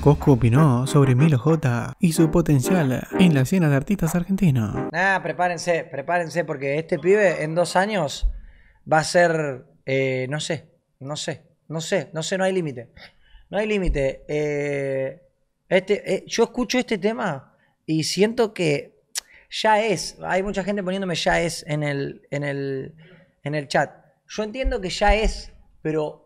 Cosco opinó sobre Milo J y su potencial en la escena de artistas argentinos. Nah, prepárense, prepárense, porque este pibe en dos años va a ser, eh, no sé, no sé, no sé, no sé, no hay límite. No hay límite. Eh, este, eh, yo escucho este tema y siento que ya es, hay mucha gente poniéndome ya es en el, en el, en el chat. Yo entiendo que ya es, pero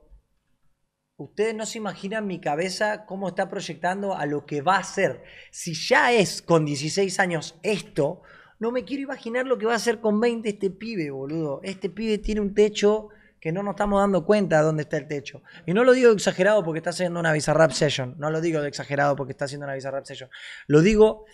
Ustedes no se imaginan mi cabeza cómo está proyectando a lo que va a ser. Si ya es con 16 años esto, no me quiero imaginar lo que va a ser con 20 este pibe, boludo. Este pibe tiene un techo que no nos estamos dando cuenta de dónde está el techo. Y no lo digo exagerado porque está haciendo una Bizarrap Session. No lo digo de exagerado porque está haciendo una Bizarrap Session. Lo digo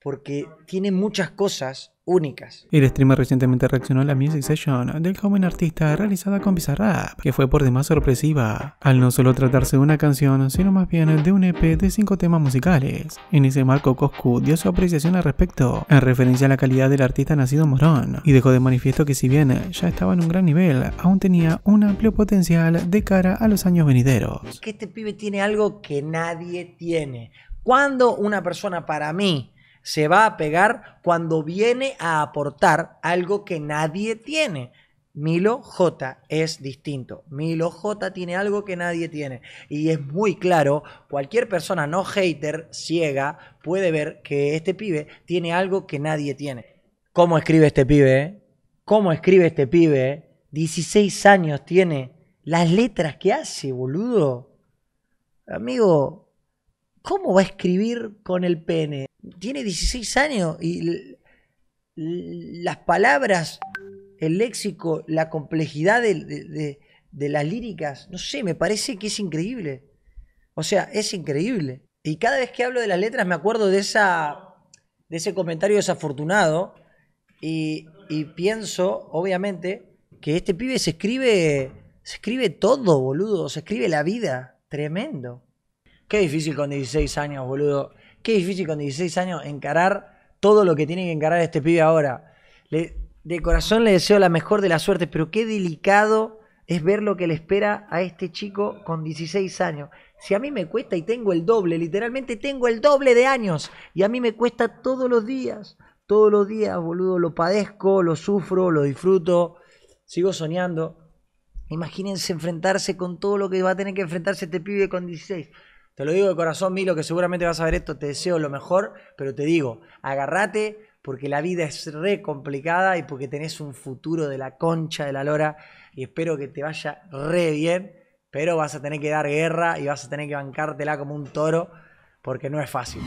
porque tiene muchas cosas únicas. El streamer recientemente reaccionó a la Music Session del joven artista realizada con Bizarrap, que fue por demás sorpresiva, al no solo tratarse de una canción, sino más bien de un EP de cinco temas musicales. En ese marco, Coscu dio su apreciación al respecto, en referencia a la calidad del artista nacido Morón, y dejó de manifiesto que si bien ya estaba en un gran nivel, aún tenía un amplio potencial de cara a los años venideros. Que este pibe tiene algo que nadie tiene. Cuando una persona para mí se va a pegar cuando viene a aportar algo que nadie tiene. Milo J es distinto. Milo J tiene algo que nadie tiene. Y es muy claro, cualquier persona no hater, ciega, puede ver que este pibe tiene algo que nadie tiene. ¿Cómo escribe este pibe? Eh? ¿Cómo escribe este pibe? 16 eh? años tiene. Las letras que hace, boludo. Amigo, ¿cómo va a escribir con el pene? tiene 16 años y las palabras, el léxico, la complejidad de, las líricas, no sé, me parece que es increíble. O sea, es increíble. Y cada vez que hablo de las letras me acuerdo de, ese comentario desafortunado y, pienso, obviamente, que este pibe se escribe, se escribe todo, boludo, se escribe la vida, tremendo. Qué difícil con 16 años, boludo, Qué difícil con 16 años encarar todo lo que tiene que encarar este pibe ahora. de corazón le deseo la mejor de las suerte, pero qué delicado es ver lo que le espera a este chico con 16 años. Si a mí me cuesta y tengo el doble, literalmente tengo el doble de años, y a mí me cuesta todos los días, todos los días, boludo, lo padezco, lo sufro, lo disfruto, sigo soñando. Imagínense enfrentarse con todo lo que va a tener que enfrentarse este pibe con 16. Te lo digo de corazón, Milo, que seguramente vas a ver esto, te deseo lo mejor, pero te digo, agárrate porque la vida es re complicada y porque tenés un futuro de la concha de la lora y espero que te vaya re bien, pero vas a tener que dar guerra y vas a tener que bancártela como un toro porque no es fácil.